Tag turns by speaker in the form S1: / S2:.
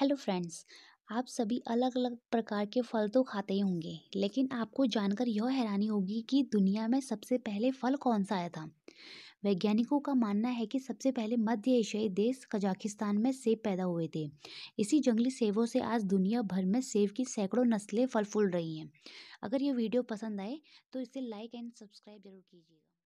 S1: hello friends आप सभी अलग अलग प्रकार के फल तो खाते ही होंगे लेकिन आपको जानकर यह हैरानी होगी कि दुनिया में सबसे पहले फल कौन सा आया था वैज्ञानिकों का मानना है कि सबसे पहले मध्य एशियाई देश कजाकिस्तान में सेब पैदा हुए थे इसी जंगली सेबों से आज दुनिया भर में सेब की सैकड़ों नस्लें फल फूल रही हैं अगर ये वीडियो पसंद आए तो इसे लाइक एंड सब्सक्राइब जरूर कीजिएगा